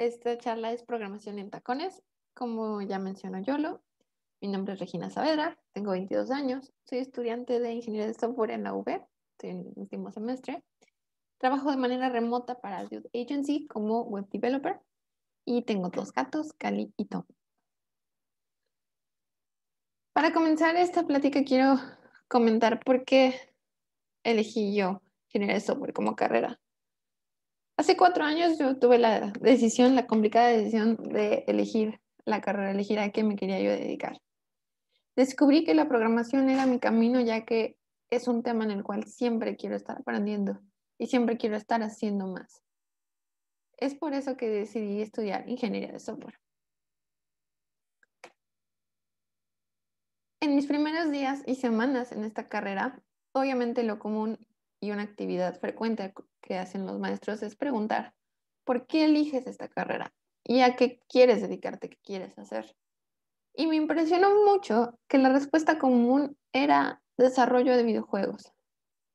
Esta charla es programación en tacones, como ya mencionó Yolo. Mi nombre es Regina Saavedra, tengo 22 años, soy estudiante de ingeniería de software en la UB, estoy en el último semestre. Trabajo de manera remota para Youth Agency como web developer y tengo dos gatos, Cali y Tom. Para comenzar esta plática quiero comentar por qué elegí yo ingeniería de software como carrera. Hace cuatro años yo tuve la decisión, la complicada decisión de elegir la carrera, elegir a qué me quería yo dedicar. Descubrí que la programación era mi camino ya que es un tema en el cual siempre quiero estar aprendiendo y siempre quiero estar haciendo más. Es por eso que decidí estudiar ingeniería de software. En mis primeros días y semanas en esta carrera, obviamente lo común y una actividad frecuente que hacen los maestros es preguntar, ¿por qué eliges esta carrera? ¿Y a qué quieres dedicarte? ¿Qué quieres hacer? Y me impresionó mucho que la respuesta común era desarrollo de videojuegos.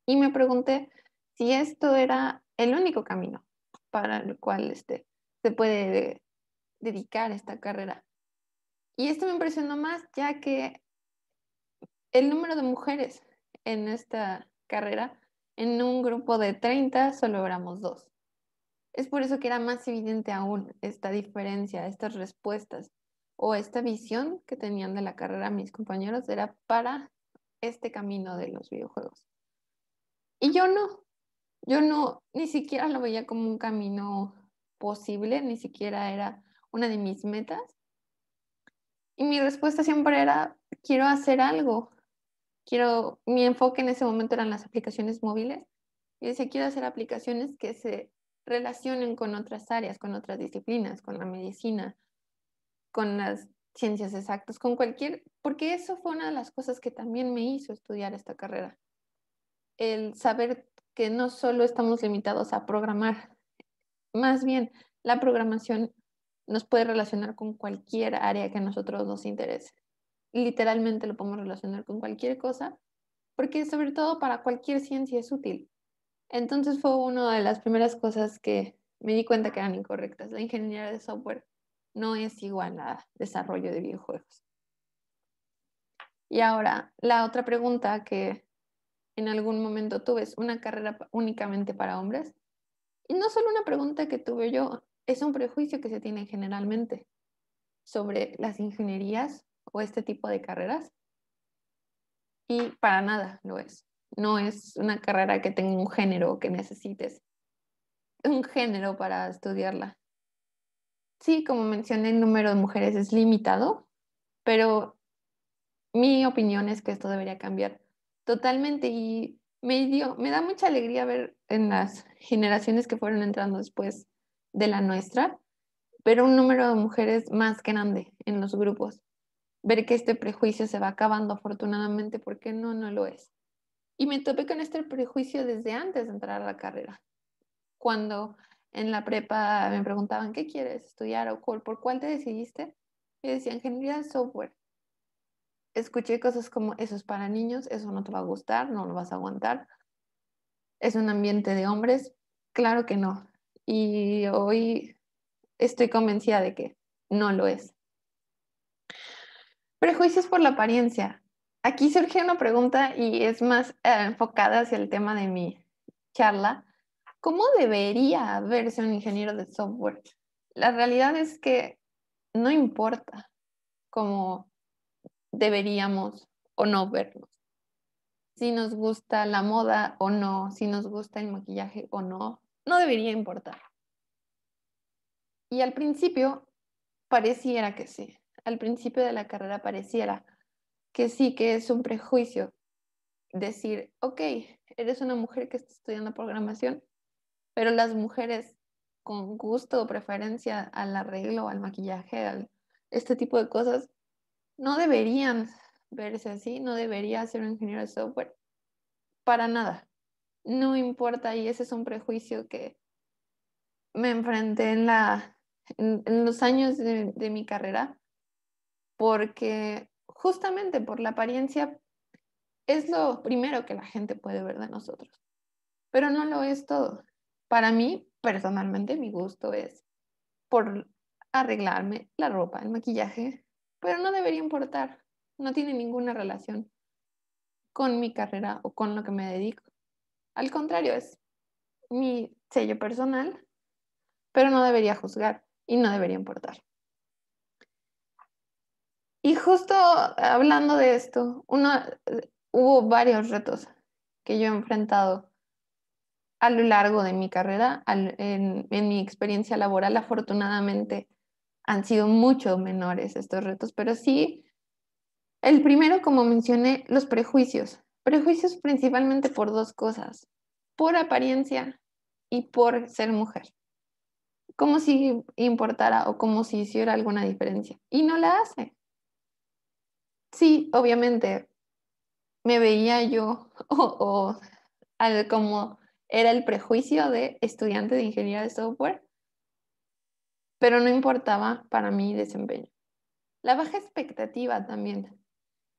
Y me pregunté si esto era el único camino para el cual este, se puede dedicar esta carrera. Y esto me impresionó más ya que el número de mujeres en esta carrera en un grupo de 30 solo éramos dos. Es por eso que era más evidente aún esta diferencia, estas respuestas o esta visión que tenían de la carrera mis compañeros era para este camino de los videojuegos. Y yo no, yo no, ni siquiera lo veía como un camino posible, ni siquiera era una de mis metas. Y mi respuesta siempre era, quiero hacer algo, quiero, mi enfoque en ese momento eran las aplicaciones móviles, y decía, quiero hacer aplicaciones que se relacionen con otras áreas, con otras disciplinas, con la medicina, con las ciencias exactas, con cualquier, porque eso fue una de las cosas que también me hizo estudiar esta carrera, el saber que no solo estamos limitados a programar, más bien la programación nos puede relacionar con cualquier área que a nosotros nos interese literalmente lo podemos relacionar con cualquier cosa, porque sobre todo para cualquier ciencia es útil. Entonces fue una de las primeras cosas que me di cuenta que eran incorrectas. La ingeniería de software no es igual a desarrollo de videojuegos. Y ahora, la otra pregunta que en algún momento tuve es una carrera únicamente para hombres. Y no solo una pregunta que tuve yo, es un prejuicio que se tiene generalmente sobre las ingenierías o este tipo de carreras. Y para nada lo es. No es una carrera que tenga un género que necesites un género para estudiarla. Sí, como mencioné, el número de mujeres es limitado, pero mi opinión es que esto debería cambiar totalmente y me, me da mucha alegría ver en las generaciones que fueron entrando después de la nuestra, pero un número de mujeres más grande en los grupos ver que este prejuicio se va acabando afortunadamente porque no, no lo es. Y me topé con este prejuicio desde antes de entrar a la carrera. Cuando en la prepa me preguntaban, ¿qué quieres estudiar o por cuál te decidiste? Y decía, ingeniería de software. Escuché cosas como, eso es para niños, eso no te va a gustar, no lo vas a aguantar. Es un ambiente de hombres. Claro que no. Y hoy estoy convencida de que no lo es. Prejuicios por la apariencia. Aquí surge una pregunta y es más eh, enfocada hacia el tema de mi charla. ¿Cómo debería verse un ingeniero de software? La realidad es que no importa cómo deberíamos o no vernos. Si nos gusta la moda o no, si nos gusta el maquillaje o no, no debería importar. Y al principio pareciera que sí, al principio de la carrera pareciera que sí, que es un prejuicio decir, ok, eres una mujer que está estudiando programación, pero las mujeres con gusto o preferencia al arreglo, al maquillaje, al este tipo de cosas, no deberían verse así, no debería ser un ingeniero de software, para nada. No importa y ese es un prejuicio que me enfrenté en, los años de mi carrera porque justamente por la apariencia es lo primero que la gente puede ver de nosotros, pero no lo es todo. Para mí, personalmente, mi gusto es por arreglarme la ropa, el maquillaje, pero no debería importar, no tiene ninguna relación con mi carrera o con lo que me dedico. Al contrario, es mi sello personal, pero no debería juzgar y no debería importar. Y justo hablando de esto, uno, hubo varios retos que yo he enfrentado a lo largo de mi carrera, en, en mi experiencia laboral, afortunadamente han sido mucho menores estos retos, pero sí, el primero, como mencioné, los prejuicios. Prejuicios principalmente por dos cosas, por apariencia y por ser mujer. Como si importara o como si hiciera alguna diferencia. Y no la hace. Sí, obviamente me veía yo como era el prejuicio de estudiante de ingeniería de software, pero no importaba para mi desempeño. La baja expectativa también.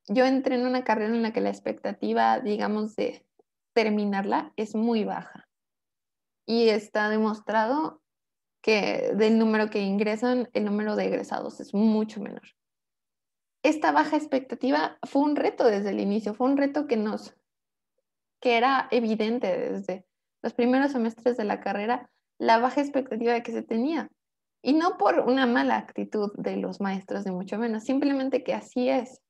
Yo entré en una carrera en la que la expectativa, digamos, de terminarla es muy baja. Y está demostrado que del número que ingresan, el número de egresados es mucho menor esta baja expectativa fue un reto desde el inicio, fue un reto que nos, que era evidente desde los primeros semestres de la carrera, la baja expectativa que se tenía. Y no por una mala actitud de los maestros, ni mucho menos, simplemente que así es.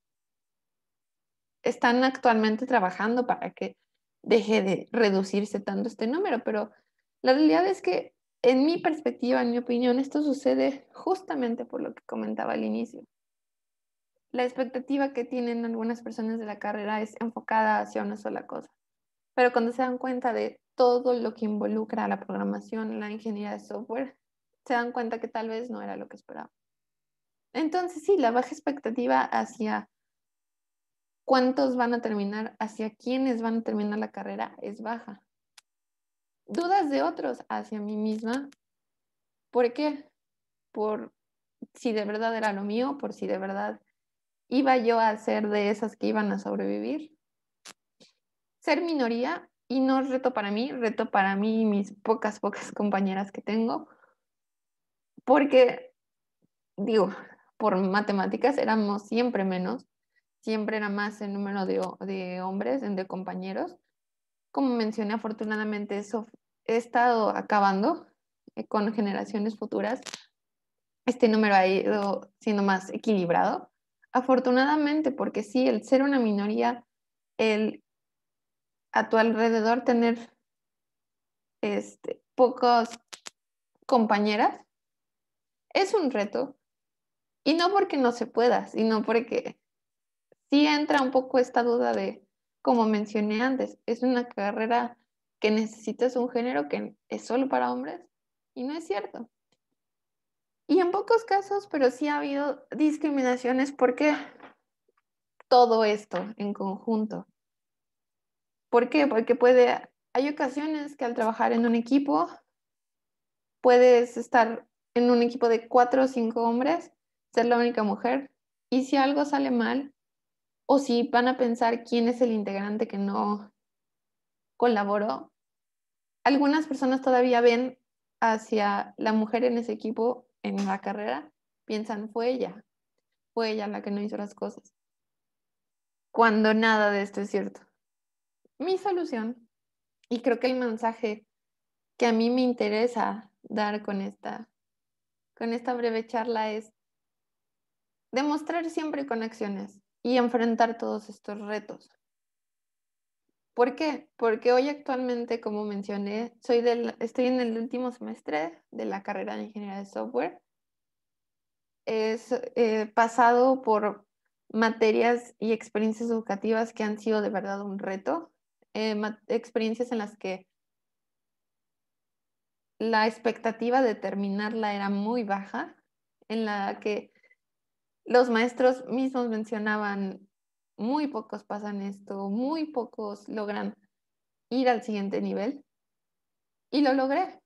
Están actualmente trabajando para que deje de reducirse tanto este número, pero la realidad es que en mi perspectiva, en mi opinión, esto sucede justamente por lo que comentaba al inicio la expectativa que tienen algunas personas de la carrera es enfocada hacia una sola cosa. Pero cuando se dan cuenta de todo lo que involucra la programación, la ingeniería de software, se dan cuenta que tal vez no era lo que esperaban. Entonces, sí, la baja expectativa hacia cuántos van a terminar, hacia quiénes van a terminar la carrera es baja. Dudas de otros hacia mí misma. ¿Por qué? Por si de verdad era lo mío, por si de verdad iba yo a ser de esas que iban a sobrevivir. Ser minoría, y no reto para mí, reto para mí y mis pocas, pocas compañeras que tengo, porque, digo, por matemáticas éramos siempre menos, siempre era más el número de, de hombres, de compañeros. Como mencioné, afortunadamente eso he estado acabando eh, con generaciones futuras. Este número ha ido siendo más equilibrado Afortunadamente, porque sí, el ser una minoría, el a tu alrededor tener este, pocas compañeras, es un reto. Y no porque no se pueda, sino porque sí entra un poco esta duda de, como mencioné antes, es una carrera que necesitas un género que es solo para hombres y no es cierto. Y en pocos casos, pero sí ha habido discriminaciones porque todo esto en conjunto. ¿Por qué? Porque puede, hay ocasiones que al trabajar en un equipo, puedes estar en un equipo de cuatro o cinco hombres, ser la única mujer, y si algo sale mal, o si van a pensar quién es el integrante que no colaboró, algunas personas todavía ven hacia la mujer en ese equipo en la carrera piensan fue ella, fue ella la que no hizo las cosas, cuando nada de esto es cierto. Mi solución, y creo que el mensaje que a mí me interesa dar con esta, con esta breve charla es demostrar siempre conexiones y enfrentar todos estos retos. ¿Por qué? Porque hoy actualmente, como mencioné, soy del, estoy en el último semestre de la carrera de ingeniería de software. He eh, pasado por materias y experiencias educativas que han sido de verdad un reto, eh, experiencias en las que la expectativa de terminarla era muy baja, en la que los maestros mismos mencionaban, muy pocos pasan esto, muy pocos logran ir al siguiente nivel. Y lo logré,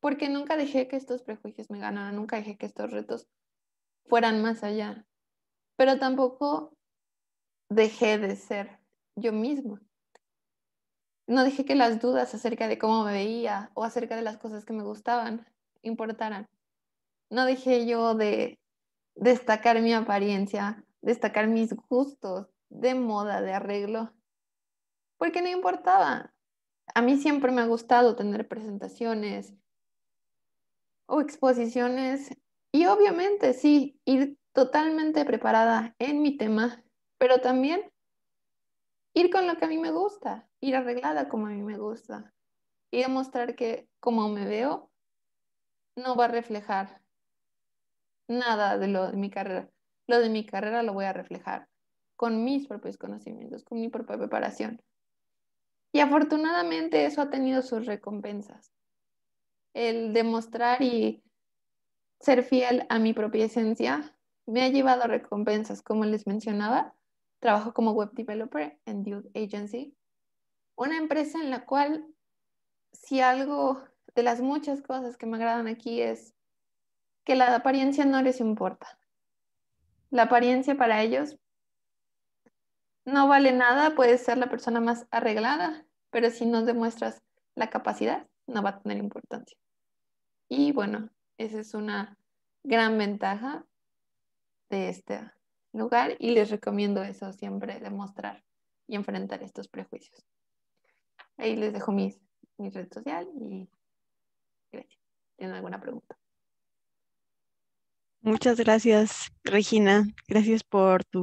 porque nunca dejé que estos prejuicios me ganaran, nunca dejé que estos retos fueran más allá, pero tampoco dejé de ser yo misma. No dejé que las dudas acerca de cómo me veía o acerca de las cosas que me gustaban importaran. No dejé yo de destacar mi apariencia destacar mis gustos de moda, de arreglo, porque no importaba. A mí siempre me ha gustado tener presentaciones o exposiciones y obviamente sí, ir totalmente preparada en mi tema, pero también ir con lo que a mí me gusta, ir arreglada como a mí me gusta y demostrar que como me veo no va a reflejar nada de lo de mi carrera lo de mi carrera lo voy a reflejar con mis propios conocimientos, con mi propia preparación. Y afortunadamente eso ha tenido sus recompensas. El demostrar y ser fiel a mi propia esencia me ha llevado recompensas, como les mencionaba. Trabajo como web developer en Dude Agency, una empresa en la cual si algo de las muchas cosas que me agradan aquí es que la apariencia no les importa. La apariencia para ellos no vale nada, puedes ser la persona más arreglada, pero si no demuestras la capacidad, no va a tener importancia. Y bueno, esa es una gran ventaja de este lugar y les recomiendo eso siempre, demostrar y enfrentar estos prejuicios. Ahí les dejo mi red social y gracias. ¿Tienen alguna pregunta? Muchas gracias, Regina. Gracias por tu